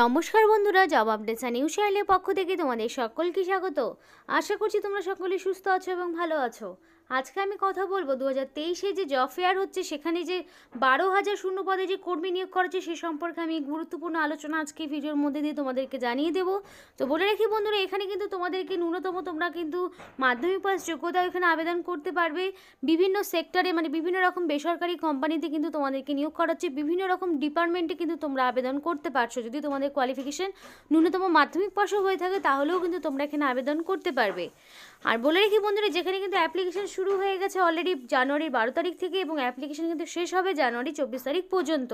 নমস্কার বন্ধুরা job update news চ্যানেলের পক্ষ থেকে তোমাদের সকলকে স্বাগত আশা করছি তোমরা সকলে সুস্থ আছো এবং ভালো আছো আজকে আমি কথা বলবো দু হাজার তেইশে যে জব ফেয়ার হচ্ছে সেখানে যে বারো হাজার শূন্য পদে যে কর্মী নিয়োগ করেছে সে সম্পর্কে আমি গুরুত্বপূর্ণ আলোচনা আজকে ভিডিওর মধ্যে দিয়ে তোমাদেরকে জানিয়ে দেবো তো বলে রাখি বন্ধুরা এখানে কিন্তু তোমাদেরকে ন্যূনতম তোমরা কিন্তু মাধ্যমিক পাস যোগ্যতা এখানে আবেদন করতে পারবে বিভিন্ন সেক্টরে মানে বিভিন্ন রকম বেসরকারি কোম্পানিতে কিন্তু তোমাদেরকে নিয়োগ করাচ্ছে বিভিন্ন রকম ডিপার্টমেন্টে কিন্তু তোমরা আবেদন করতে পারছো যদি তোমাদের কোয়ালিফিকেশন ন্যূনতম মাধ্যমিক পাশও হয়ে থাকে তাহলেও কিন্তু তোমরা এখানে আবেদন করতে পারবে আর বলে রাখি বন্ধুরা যেখানে কিন্তু অ্যাপ্লিকেশান শুরু হয়ে গেছে অলরেডি জানুয়ারির বারো তারিখ থেকে এবং অ্যাপ্লিকেশন কিন্তু শেষ হবে জানুয়ারি চব্বিশ তারিখ পর্যন্ত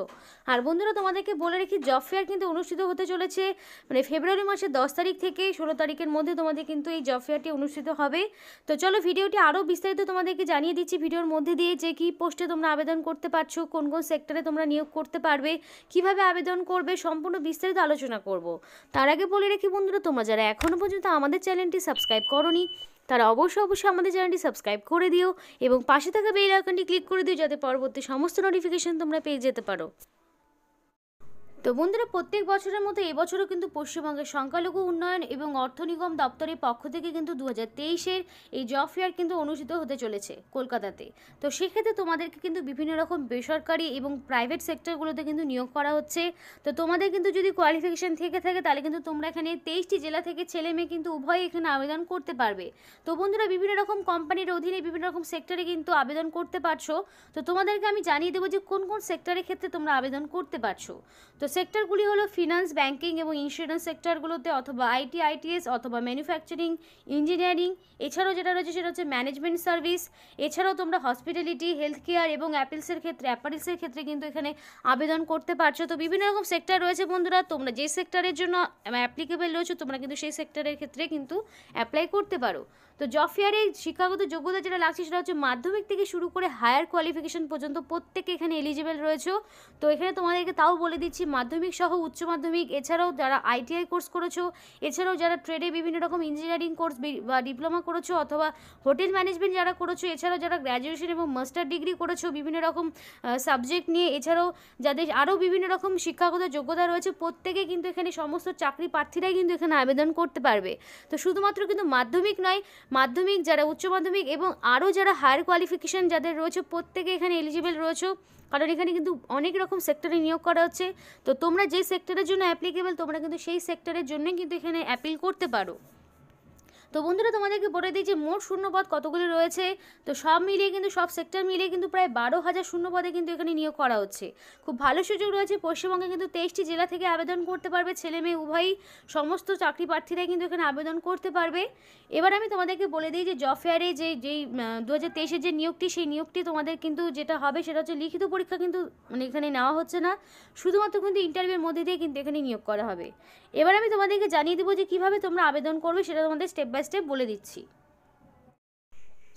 আর বন্ধুরা তোমাদেরকে বলে রেখি জব ফেয়ার কিন্তু অনুষ্ঠিত হতে চলেছে মানে ফেব্রুয়ারি মাসের দশ তারিখ থেকে ষোলো তারিখের মধ্যে তোমাদের কিন্তু এই জব ফেয়ারটি অনুষ্ঠিত হবে তো চলো ভিডিওটি আরও বিস্তারিত তোমাদেরকে জানিয়ে দিচ্ছি ভিডিওর মধ্যে দিয়ে যে কী পোস্টে তোমরা আবেদন করতে পারছো কোন কোন সেক্টরে তোমরা নিয়োগ করতে পারবে কিভাবে আবেদন করবে সম্পূর্ণ বিস্তারিত আলোচনা করব তার আগে বলে রেখি বন্ধুরা তোমরা যারা এখনও পর্যন্ত আমাদের চ্যানেলটি সাবস্ক্রাইব করনি তারা অবশ্যই অবশ্যই আমাদের চ্যানেলটি সাবস্ক্রাইব করে দিও এবং পাশে থাকা বেল আইকনটি ক্লিক করে দিও যাতে পরবর্তী সমস্ত নোটিফিকেশন তোমরা পেয়ে যেতে পারো তো বন্ধুরা প্রত্যেক বছরের মতো এবছরও কিন্তু পশ্চিমবঙ্গের সংখ্যালঘু উন্নয়ন এবং অর্থ নিগম দপ্তরের পক্ষ থেকে কিন্তু দু হাজার এই জব ফেয়ার কিন্তু অনুষ্ঠিত হতে চলেছে কলকাতাতে তো সেক্ষেত্রে তোমাদেরকে কিন্তু বিভিন্ন রকম বেসরকারি এবং প্রাইভেট সেক্টরগুলোতে কিন্তু নিয়োগ করা হচ্ছে তো তোমাদের কিন্তু যদি কোয়ালিফিকেশান থেকে থাকে তাহলে কিন্তু তোমরা এখানে তেইশটি জেলা থেকে ছেলে মেয়ে কিন্তু উভয় এখানে আবেদন করতে পারবে তো বন্ধুরা বিভিন্ন রকম কোম্পানির অধীনে বিভিন্ন রকম সেক্টরে কিন্তু আবেদন করতে পারছো তো তোমাদেরকে আমি জানিয়ে দেবো যে কোন কোন সেক্টরের ক্ষেত্রে তোমরা আবেদন করতে পারছো তো সেক্টরগুলি হলো ফিনান্স ব্যাংকিং এবং ইন্স্যুরেন্স সেক্টরগুলোতে অথবা আইটি আইটিএস অথবা ম্যানুফ্যাকচারিং ইঞ্জিনিয়ারিং এছাড়াও যেটা রয়েছে সেটা হচ্ছে ম্যানেজমেন্ট সার্ভিস এছাড়াও তোমরা হসপিটালিটি হেলথ কেয়ার এবং অ্যাপেলসের ক্ষেত্রে অ্যাপেলসের ক্ষেত্রে কিন্তু এখানে আবেদন করতে পারছো তো বিভিন্ন রকম সেক্টর রয়েছে বন্ধুরা তোমরা যে সেক্টরের জন্য অ্যাপ্লিকেবেল রয়েছে তোমরা কিন্তু সেই সেক্টরের ক্ষেত্রে কিন্তু অ্যাপ্লাই করতে পারো তো জব ফেয়ারে শিক্ষাগত যোগ্যতা যেটা লাগছে সেটা হচ্ছে মাধ্যমিক থেকে শুরু করে হায়ার কোয়ালিফিকেশন পর্যন্ত প্রত্যেকে এখানে এলিজিবেল রয়েছে তো এখানে তোমাদেরকে তাও বলে দিচ্ছি মাধ্যমিক সহ উচ্চ মাধ্যমিক এছাড়াও যারা আইটিআই কোর্স করেছো এছাড়াও যারা ট্রেডে বিভিন্ন রকম ইঞ্জিনিয়ারিং কোর্স বা ডিপ্লোমা করেছো অথবা হোটেল ম্যানেজমেন্ট যারা করেছো এছাড়াও যারা গ্র্যাজুয়েশন এবং মাস্টার ডিগ্রি করেছো বিভিন্ন রকম সাবজেক্ট নিয়ে এছাড়াও যাদের আরও বিভিন্ন রকম শিক্ষাগত যোগ্যতা রয়েছে প্রত্যেকে কিন্তু এখানে সমস্ত চাকরি প্রার্থীরাই কিন্তু এখানে আবেদন করতে পারবে তো শুধুমাত্র কিন্তু মাধ্যমিক নয় মাধ্যমিক যারা উচ্চ মাধ্যমিক এবং আরও যারা হায়ার কোয়ালিফিকেশান যাদের রয়েছে প্রত্যেকে এখানে এলিজিবল রয়েছে কারণ এখানে কিন্তু অনেক রকম সেক্টরে নিয়োগ করা হচ্ছে তো তোমরা যে সেক্টরের জন্য অ্যাপ্লিকেবল তোমরা কিন্তু সেই সেক্টরের জন্যই কিন্তু এখানে অ্যাপিল করতে পারো তো বন্ধুরা তোমাদেরকে বলে দিই যে মোট শূন্যপদ কতগুলি রয়েছে তো সব মিলিয়ে কিন্তু সব সেক্টর মিলিয়ে কিন্তু প্রায় বারো হাজার শূন্যপদে কিন্তু এখানে নিয়োগ করা হচ্ছে খুব ভালো সুযোগ রয়েছে পশ্চিমবঙ্গে কিন্তু তেইশটি জেলা থেকে আবেদন করতে পারবে ছেলে মেয়ে উভয়ই সমস্ত চাকরি প্রার্থীরাই কিন্তু এখানে আবেদন করতে পারবে এবার আমি তোমাদেরকে বলে দিই যে জফেয়ারে যে যেই দু হাজার যে নিয়োগটি সেই নিয়োগটি তোমাদের কিন্তু যেটা হবে সেটা হচ্ছে লিখিত পরীক্ষা কিন্তু মানে এখানে নেওয়া হচ্ছে না শুধুমাত্র কিন্তু ইন্টারভিউর মধ্যে দিয়ে কিন্তু এখানে নিয়োগ করা হবে এবার আমি তোমাদেরকে জানিয়ে দেবো যে কীভাবে তোমরা আবেদন করবে সেটা তোমাদের স্টেপ বাই টেস্টে বলে দিচ্ছি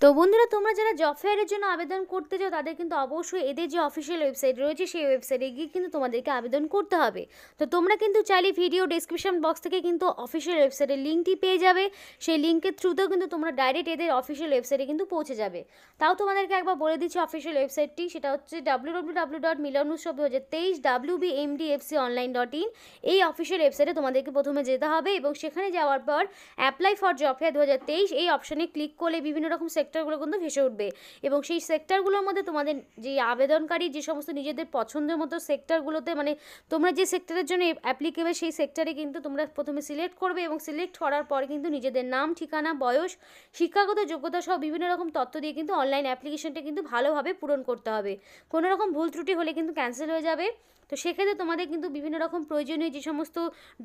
তো বন্ধুরা তোমরা যারা জব ফেয়ারের জন্য আবেদন করতে চাও তাদের কিন্তু অবশ্যই এদের যে অফিসিয়াল ওয়েবসাইট রয়েছে সেই ওয়েবসাইটে গিয়ে কিন্তু তোমাদেরকে আবেদন করতে হবে তো তোমরা কিন্তু চাইলে ভিডিও ডিসক্রিপশান বক্স থেকে কিন্তু অফিসিয়াল ওয়েবসাইটের লিঙ্কটি পেয়ে যাবে সেই লিঙ্কের থ্রুতেও কিন্তু তোমরা ডাইরেক্ট এদের অফিসিয়াল ওয়েবসাইটে কিন্তু পৌঁছে যাবে তাও তোমাদেরকে একবার বলে দিচ্ছি অফিসিয়াল ওয়েবসাইটটি সেটা হচ্ছে W W W dot Milan Utsav দু হাজার তেইশ W B M D F C online dot in এই অফিসিয়াল ওয়েবসাইটে তোমাদেরকে প্রথমে যেতে হবে এবং সেখানে যাওয়ার পর অ্যাপ্লাই ফর জব ফেয়ার দু হাজার তেইশ এই অপশানে ক্লিক করলে বিভিন্ন রকম সেক্টরগুলো কিন্তু ভেসে উঠবে এবং সেই সেক্টরগুলোর মধ্যে তোমাদের যে আবেদনকারী যে সমস্ত নিজেদের পছন্দের মতো সেক্টরগুলোতে মানে তোমরা যে সেক্টরের জন্য অ্যাপ্লিকেবল সেই সেক্টরে কিন্তু তোমরা প্রথমে সিলেক্ট করবে এবং সিলেক্ট করার পরে কিন্তু নিজেদের নাম ঠিকানা বয়স শিক্ষাগত যোগ্যতা সহ বিভিন্ন রকম তথ্য দিয়ে কিন্তু অনলাইন অ্যাপ্লিকেশনটা কিন্তু ভালোভাবে পূরণ করতে হবে কোনো রকম ভুল ত্রুটি হলে কিন্তু ক্যান্সেল হয়ে যাবে তো সেক্ষেত্রে তোমাদের কিন্তু বিভিন্ন রকম প্রয়োজনীয় যে সমস্ত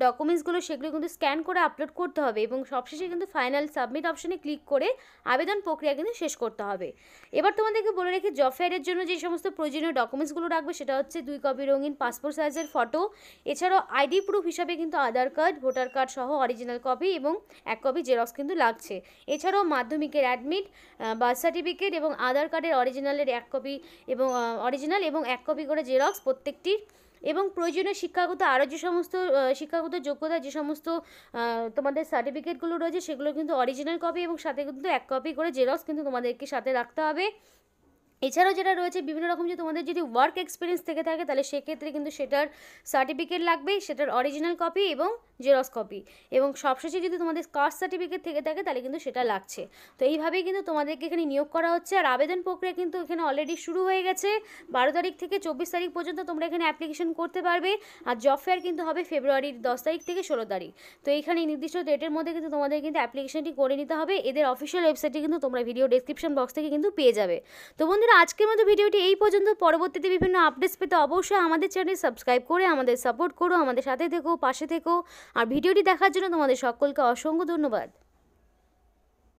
ডকুমেন্টসগুলো সেগুলো কিন্তু স্ক্যান করে আপলোড করতে হবে এবং সবশেষে কিন্তু ফাইনাল সাবমিট অপশানে ক্লিক করে আবেদন প্রক্রিয়া এটা কিন্তু শেষ করতে হবে এবার তোমাদেরকে বলে রেখে জব ফেয়ারের জন্য যে সমস্ত প্রয়োজনীয় ডকুমেন্টসগুলো রাখবে সেটা হচ্ছে দুই কপি রঙিন পাসপোর্ট সাইজের ফটো এছাড়াও আইডি প্রুফ হিসাবে কিন্তু আধার কার্ড ভোটার কার্ড সহ অরিজিনাল কপি এবং এক কপি জেরক্স কিন্তু লাগছে এছাড়াও মাধ্যমিকের অ্যাডমিট বার্থ সার্টিফিকেট এবং আধার কার্ডের অরিজিনালের এক কপি এবং অরিজিনাল এবং এক কপি করে জেরক্স প্রত্যেকটির এবং প্রয়োজনীয় শিক্ষাগত আরও যে সমস্ত শিক্ষাগত যোগ্যতা যে সমস্ত তোমাদের সার্টিফিকেটগুলো রয়েছে সেগুলো কিন্তু অরিজিনাল কপি এবং সাথে কিন্তু এক কপি করে জেরক্স কিন্তু তোমাদেরকে সাথে রাখতে হবে এছাড়াও যেটা রয়েছে বিভিন্ন রকম যে তোমাদের যদি ওয়ার্ক এক্সপিরিয়েন্স থেকে থাকে তাহলে সেক্ষেত্রে কিন্তু সেটার সার্টিফিকেট লাগবে সেটার অরিজিনাল কপি এবং জেরক্স কপি এবং সবশেষে যদি তোমাদের কাস্ট সার্টিফিকেট থেকে থাকে তাহলে কিন্তু সেটা লাগছে তো এইভাবেই কিন্তু তোমাদেরকে এখানে নিয়োগ করা হচ্ছে আর আবেদন প্রক্রিয়া কিন্তু এখানে অলরেডি শুরু হয়ে গেছে বারো তারিখ থেকে চব্বিশ তারিখ পর্যন্ত তোমরা এখানে অ্যাপ্লিকেশন করতে পারবে আর জব ফেয়ার কিন্তু হবে ফেব্রুয়ারির দশ তারিখ থেকে ষোলো তারিখ তো এইখানে নির্দিষ্ট ডেটের মধ্যে কিন্তু তোমাদের কিন্তু অ্যাপ্লিকেশনটি করে নিতে হবে এদের অফিসিয়াল ওয়েবসাইটে কিন্তু তোমরা ভিডিও ডেসক্রিপশন বক্স থেকে কিন্তু পেয়ে যাবে তো বন্ধুরা বন্ধুরা আজকের মতো ভিডিওটি এই পর্যন্ত পরবর্তীতে বিভিন্ন আপডেটস পেতে অবশ্যই আমাদের চ্যানেল সাবস্ক্রাইব করে আমাদের সাপোর্ট করো আমাদের সাথে থেকো পাশে থেকো আর ভিডিওটি দেখার জন্য তোমাদের সকলকে অসংখ্য ধন্যবাদ